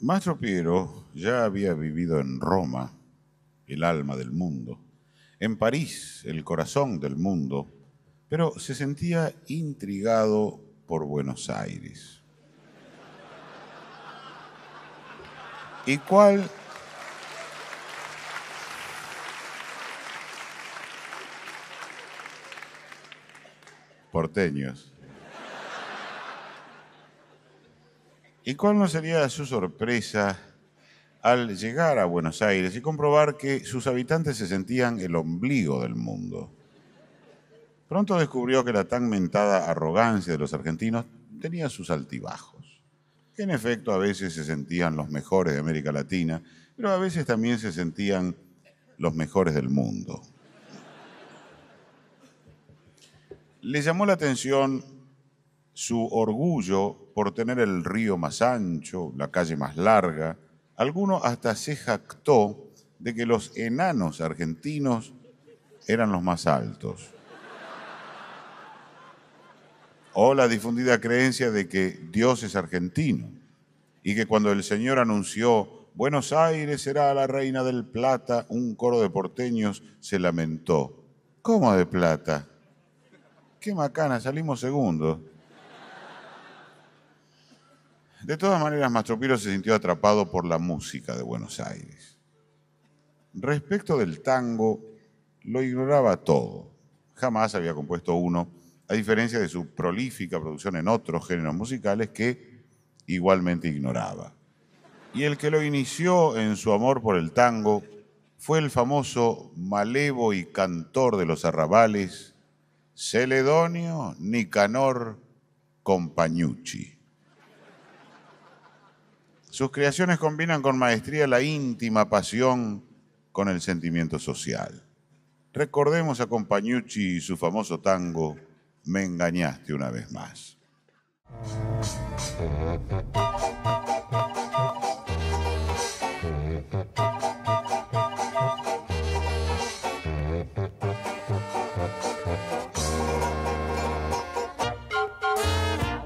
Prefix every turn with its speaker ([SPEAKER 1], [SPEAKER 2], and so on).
[SPEAKER 1] Mastro Piero ya había vivido en Roma, el alma del mundo, en París, el corazón del mundo, pero se sentía intrigado por Buenos Aires. ¿Y cuál? Porteños. ¿Y cuál no sería su sorpresa al llegar a Buenos Aires y comprobar que sus habitantes se sentían el ombligo del mundo? Pronto descubrió que la tan mentada arrogancia de los argentinos tenía sus altibajos. en efecto, a veces se sentían los mejores de América Latina, pero a veces también se sentían los mejores del mundo. Le llamó la atención su orgullo por tener el río más ancho, la calle más larga. Alguno hasta se jactó de que los enanos argentinos eran los más altos. O la difundida creencia de que Dios es argentino y que cuando el Señor anunció Buenos Aires será la reina del plata, un coro de porteños se lamentó. ¿Cómo de plata? Qué macana, salimos segundos. De todas maneras, Mastropiro se sintió atrapado por la música de Buenos Aires. Respecto del tango, lo ignoraba todo. Jamás había compuesto uno, a diferencia de su prolífica producción en otros géneros musicales que igualmente ignoraba. Y el que lo inició en su amor por el tango fue el famoso malevo y cantor de los arrabales, Celedonio Nicanor Compañucci. Sus creaciones combinan con maestría la íntima pasión con el sentimiento social. Recordemos a Compañucci y su famoso tango Me engañaste una vez más.